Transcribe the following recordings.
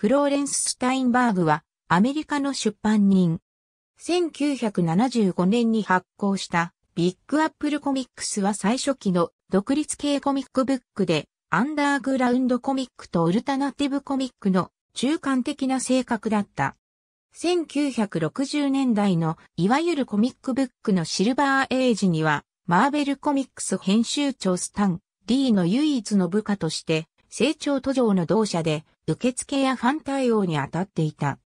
フローレンス・スタインバーグは、アメリカの出版人。1975年に発行した、ビッグアップルコミックスは最初期の独立系コミックブックで、アンダーグラウンドコミックとオルタナティブコミックの中間的な性格だった。1960年代のいわゆるコミックブックのシルバーエイジには、マーベルコミックス編集長スタン・リーの唯一の部下として、成長途上の同社で受付やファン対応に当たっていた。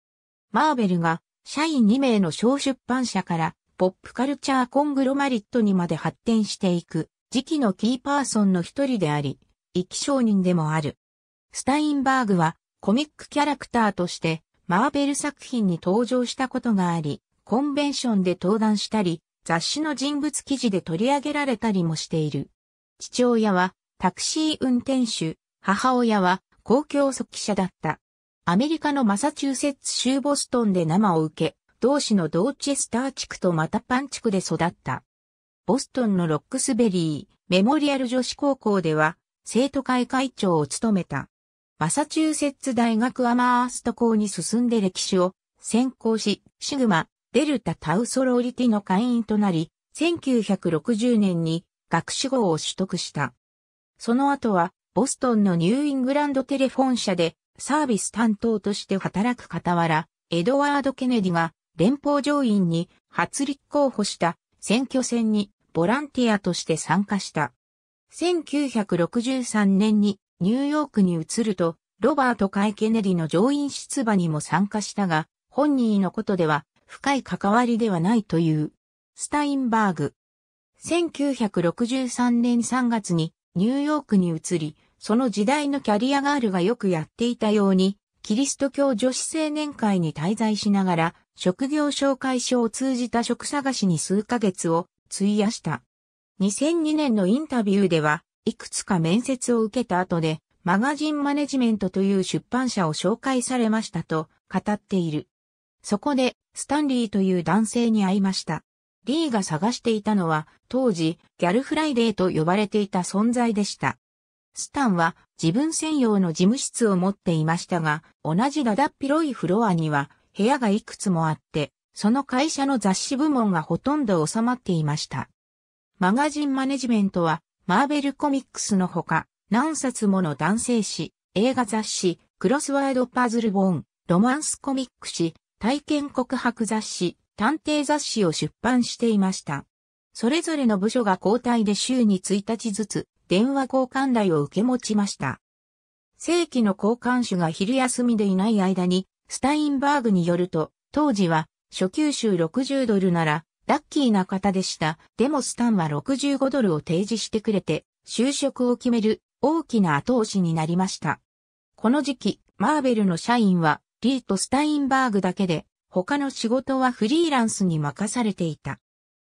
マーベルが社員2名の小出版社からポップカルチャーコングロマリットにまで発展していく時期のキーパーソンの一人であり、意気商人でもある。スタインバーグはコミックキャラクターとしてマーベル作品に登場したことがあり、コンベンションで登壇したり、雑誌の人物記事で取り上げられたりもしている。父親はタクシー運転手、母親は公共速記者だった。アメリカのマサチューセッツ州ボストンで生を受け、同市のドーチェスター地区とマタパン地区で育った。ボストンのロックスベリー、メモリアル女子高校では、生徒会会長を務めた。マサチューセッツ大学アマースト校に進んで歴史を専攻し、シグマ、デルタ・タウソローリティの会員となり、1960年に学士号を取得した。その後はボストンのニューイングランドテレフォン社でサービス担当として働く傍ら、エドワード・ケネディが連邦上院に初立候補した選挙戦にボランティアとして参加した。1963年にニューヨークに移ると、ロバート・カイ・ケネディの上院出馬にも参加したが、本人のことでは深い関わりではないという。スタインバーグ。1963年3月にニューヨークに移り、その時代のキャリアガールがよくやっていたように、キリスト教女子青年会に滞在しながら、職業紹介書を通じた職探しに数ヶ月を費やした。2002年のインタビューでは、いくつか面接を受けた後で、マガジンマネジメントという出版社を紹介されましたと語っている。そこで、スタンリーという男性に会いました。リーが探していたのは、当時、ギャルフライデーと呼ばれていた存在でした。スタンは自分専用の事務室を持っていましたが、同じだだっ広いフロアには部屋がいくつもあって、その会社の雑誌部門がほとんど収まっていました。マガジンマネジメントは、マーベルコミックスのほか、何冊もの男性誌、映画雑誌、クロスワードパズル本、ロマンスコミック誌、体験告白雑誌、探偵雑誌を出版していました。それぞれの部署が交代で週に1日ずつ電話交換台を受け持ちました。正規の交換手が昼休みでいない間に、スタインバーグによると、当時は初級週60ドルなら、ラッキーな方でした。でもスタンは65ドルを提示してくれて、就職を決める大きな後押しになりました。この時期、マーベルの社員は、リーとスタインバーグだけで、他の仕事はフリーランスに任されていた。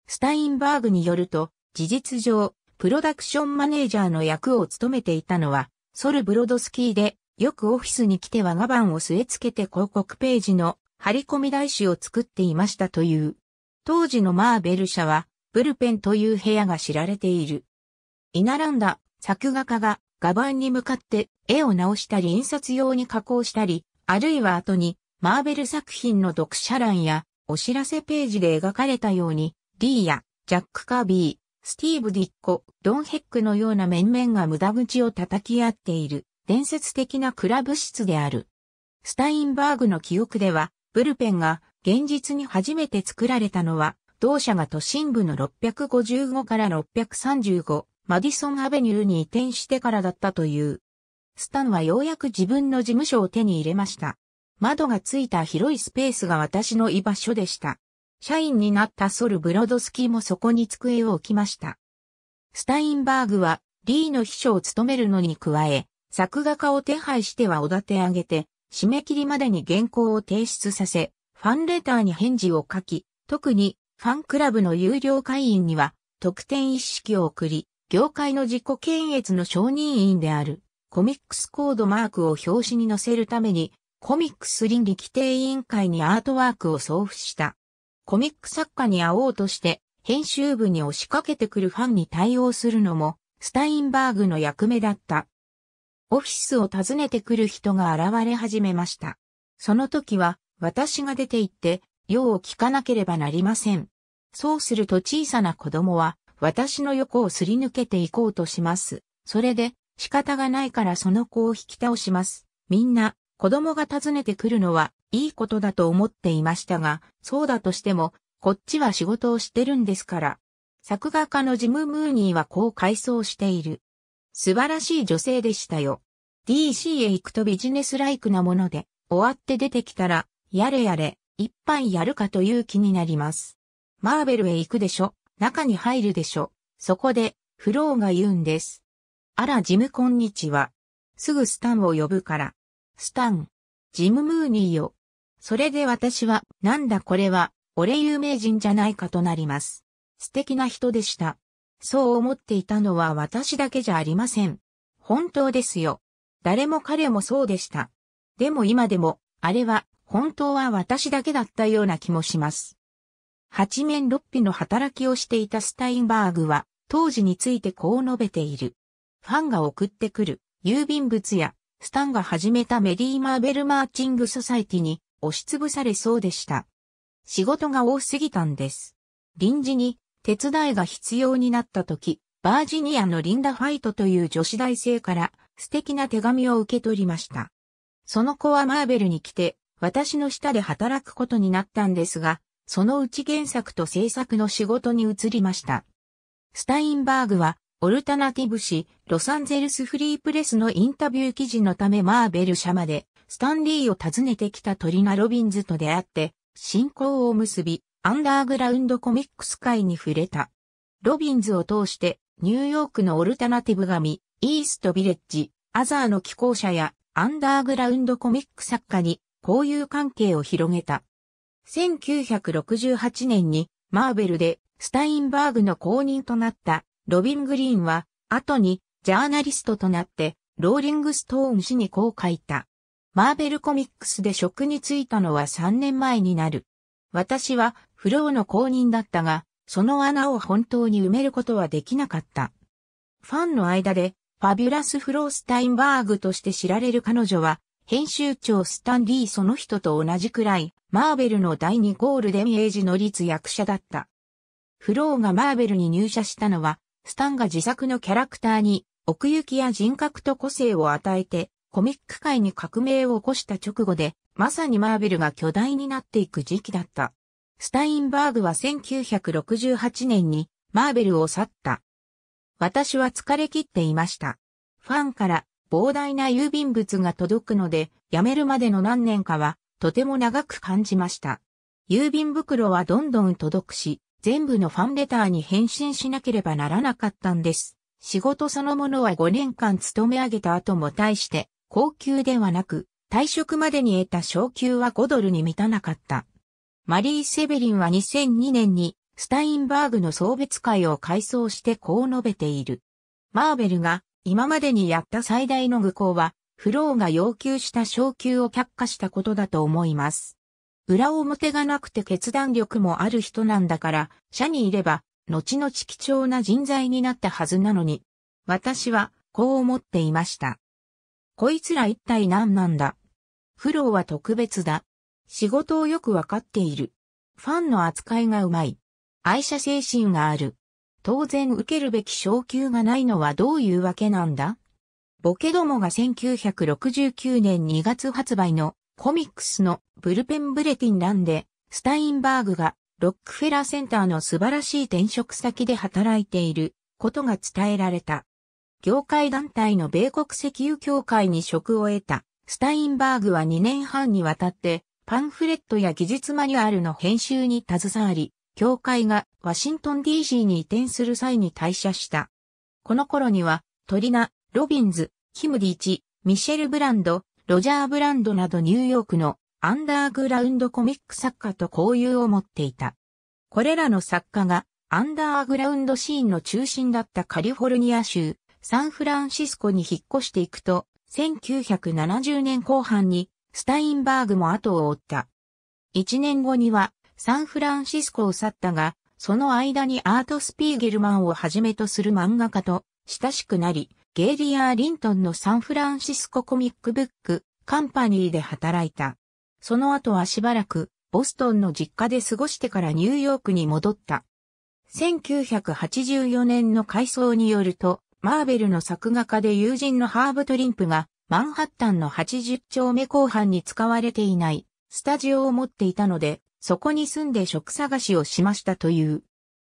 スタインバーグによると、事実上、プロダクションマネージャーの役を務めていたのは、ソルブロドスキーで、よくオフィスに来ては我番を据え付けて広告ページの張り込み台紙を作っていましたという。当時のマーベル社は、ブルペンという部屋が知られている。イナランダ、作画家が画板に向かって絵を直したり印刷用に加工したり、あるいは後にマーベル作品の読者欄やお知らせページで描かれたように、リーやジャック・カービー、スティーブ・ディッコ、ドン・ヘックのような面々が無駄口を叩き合っている伝説的なクラブ室である。スタインバーグの記憶では、ブルペンが現実に初めて作られたのは、同社が都心部の655から635、マディソンアベニューに移転してからだったという。スタンはようやく自分の事務所を手に入れました。窓がついた広いスペースが私の居場所でした。社員になったソル・ブロドスキーもそこに机を置きました。スタインバーグは、リーの秘書を務めるのに加え、作画家を手配してはおだて上げて、締め切りまでに原稿を提出させ、ファンレターに返事を書き、特にファンクラブの有料会員には特典一式を送り、業界の自己検閲の承認員であるコミックスコードマークを表紙に載せるためにコミックス倫理規定委員会にアートワークを送付した。コミック作家に会おうとして、編集部に押しかけてくるファンに対応するのも、スタインバーグの役目だった。オフィスを訪ねてくる人が現れ始めました。その時は、私が出て行って、用を聞かなければなりません。そうすると小さな子供は、私の横をすり抜けていこうとします。それで、仕方がないからその子を引き倒します。みんな、子供が訪ねてくるのはいいことだと思っていましたが、そうだとしても、こっちは仕事をしてるんですから。作画家のジム・ムーニーはこう回想している。素晴らしい女性でしたよ。DC へ行くとビジネスライクなもので、終わって出てきたら、やれやれ、一杯やるかという気になります。マーベルへ行くでしょ、中に入るでしょ、そこで、フローが言うんです。あらジムこんにちは。すぐスタンを呼ぶから、スタン。ジム・ムーニーよ。それで私は、なんだこれは、俺有名人じゃないかとなります。素敵な人でした。そう思っていたのは私だけじゃありません。本当ですよ。誰も彼もそうでした。でも今でも、あれは、本当は私だけだったような気もします。八面六臂の働きをしていたスタインバーグは、当時についてこう述べている。ファンが送ってくる、郵便物やスタンが始めたメリー・マーベル・マーチング・ソサイティに押しつぶされそうでした。仕事が多すぎたんです。臨時に手伝いが必要になった時、バージニアのリンダ・ファイトという女子大生から素敵な手紙を受け取りました。その子はマーベルに来て、私の下で働くことになったんですが、そのうち原作と制作の仕事に移りました。スタインバーグはオルタナティブ誌、ロサンゼルスフリープレスのインタビュー記事のためマーベル社まで、スタンリーを訪ねてきたトリナ・ロビンズと出会って、信仰を結び、アンダーグラウンドコミックス界に触れた。ロビンズを通して、ニューヨークのオルタナティブ神、イーストビレッジ、アザーの寄稿者や、アンダーグラウンドコミック作家に、交友関係を広げた。1968年に、マーベルで、スタインバーグの公認となった、ロビン・グリーンは、後に、ジャーナリストとなって、ローリングストーン氏にこう書いた。マーベルコミックスで職に就いたのは3年前になる。私はフローの公認だったが、その穴を本当に埋めることはできなかった。ファンの間で、ファビュラス・フロースタインバーグとして知られる彼女は、編集長スタンリーその人と同じくらい、マーベルの第2ゴールデンエイジの立役者だった。フローがマーベルに入社したのは、スタンが自作のキャラクターに奥行きや人格と個性を与えて、コミック界に革命を起こした直後で、まさにマーベルが巨大になっていく時期だった。スタインバーグは1968年にマーベルを去った。私は疲れ切っていました。ファンから膨大な郵便物が届くので、辞めるまでの何年かはとても長く感じました。郵便袋はどんどん届くし、全部のファンレターに返信しなければならなかったんです。仕事そのものは5年間勤め上げた後も対して、高級ではなく、退職までに得た昇給は5ドルに満たなかった。マリー・セベリンは2002年に、スタインバーグの送別会を改装してこう述べている。マーベルが今までにやった最大の愚行は、フローが要求した昇給を却下したことだと思います。裏表がなくて決断力もある人なんだから、社にいれば、後々貴重な人材になったはずなのに、私は、こう思っていました。こいつら一体何なんだ苦労は特別だ。仕事をよくわかっている。ファンの扱いがうまい。愛車精神がある。当然受けるべき昇給がないのはどういうわけなんだボケどもが1969年2月発売のコミックスのブルペンブレティンランで、スタインバーグがロックフェラーセンターの素晴らしい転職先で働いていることが伝えられた。業界団体の米国石油協会に職を得た、スタインバーグは2年半にわたって、パンフレットや技術マニュアルの編集に携わり、協会がワシントン DC に移転する際に退社した。この頃には、トリナ、ロビンズ、キム・ディーチ、ミシェル・ブランド、ロジャー・ブランドなどニューヨークのアンダーグラウンドコミック作家と交友を持っていた。これらの作家がアンダーグラウンドシーンの中心だったカリフォルニア州サンフランシスコに引っ越していくと、1970年後半にスタインバーグも後を追った。1年後にはサンフランシスコを去ったが、その間にアート・スピーゲルマンをはじめとする漫画家と親しくなり、ゲイリアー・リントンのサンフランシスココミックブック、カンパニーで働いた。その後はしばらく、ボストンの実家で過ごしてからニューヨークに戻った。1984年の回想によると、マーベルの作画家で友人のハーブトリンプが、マンハッタンの80丁目後半に使われていない、スタジオを持っていたので、そこに住んで職探しをしましたという。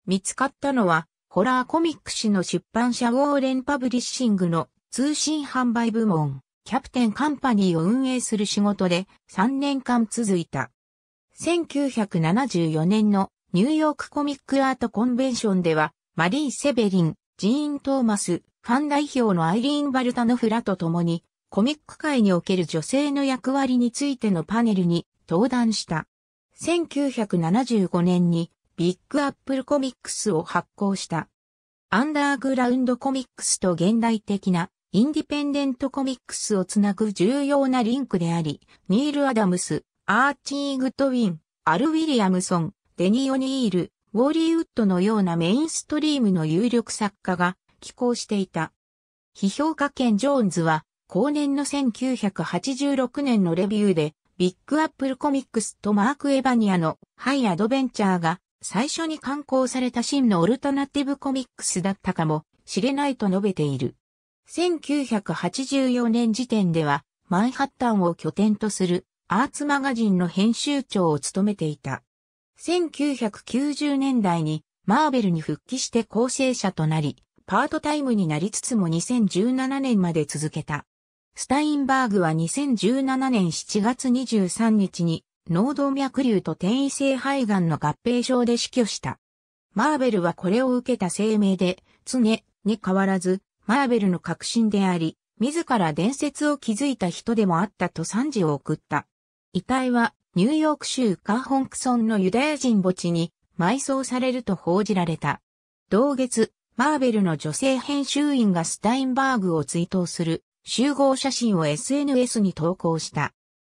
見つかったのは、ホラーコミック誌の出版社ウォーレンパブリッシングの通信販売部門、キャプテンカンパニーを運営する仕事で3年間続いた。1974年のニューヨークコミックアートコンベンションでは、マリー・セベリン、ジーン・トーマス、ファン代表のアイリーン・バルタノフラと共に、コミック界における女性の役割についてのパネルに登壇した。1975年にビッグアップルコミックスを発行した。アンダーグラウンドコミックスと現代的なインディペンデントコミックスをつなぐ重要なリンクであり、ニール・アダムス、アーチー・グッドウィン、アル・ウィリアムソン、デニオ・ニール、ウォーリー・ウッドのようなメインストリームの有力作家が寄稿していた。批評家兼ジョーンズは、後年の1986年のレビューで、ビッグアップルコミックスとマーク・エバニアのハイアドベンチャーが最初に刊行された真のオルタナティブコミックスだったかもしれないと述べている。1984年時点では、マンハッタンを拠点とするアーツマガジンの編集長を務めていた。1990年代にマーベルに復帰して構成者となり、パートタイムになりつつも2017年まで続けた。スタインバーグは2017年7月23日に脳動脈瘤と転移性肺がんの合併症で死去した。マーベルはこれを受けた声明で、常に変わらず、マーベルの革新であり、自ら伝説を築いた人でもあったと賛辞を送った。遺体はニューヨーク州カーホンクソンのユダヤ人墓地に埋葬されると報じられた。同月、マーベルの女性編集員がスタインバーグを追悼する集合写真を SNS に投稿した。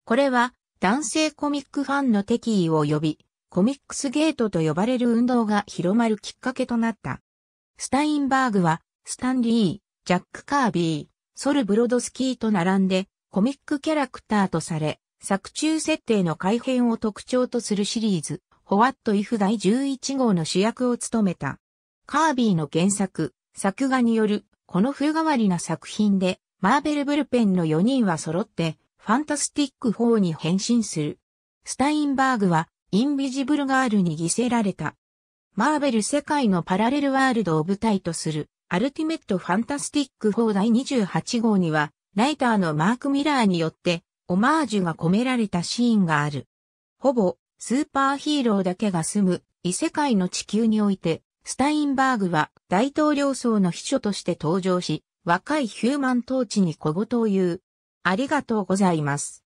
これは男性コミックファンの敵意を呼び、コミックスゲートと呼ばれる運動が広まるきっかけとなった。スタインバーグは、スタンリー、ジャック・カービー、ソル・ブロドスキーと並んで、コミックキャラクターとされ、作中設定の改変を特徴とするシリーズ、ホワット・イフ第11号の主役を務めた。カービーの原作、作画による、この風変わりな作品で、マーベルブルペンの4人は揃って、ファンタスティック4に変身する。スタインバーグは、インビジブルガールに犠牲られた。マーベル世界のパラレルワールドを舞台とする、アルティメット・ファンタスティック4第28号には、ライターのマーク・ミラーによって、オマージュが込められたシーンがある。ほぼ、スーパーヒーローだけが住む、異世界の地球において、スタインバーグは大統領層の秘書として登場し、若いヒューマン統治に小言を言う、ありがとうございます。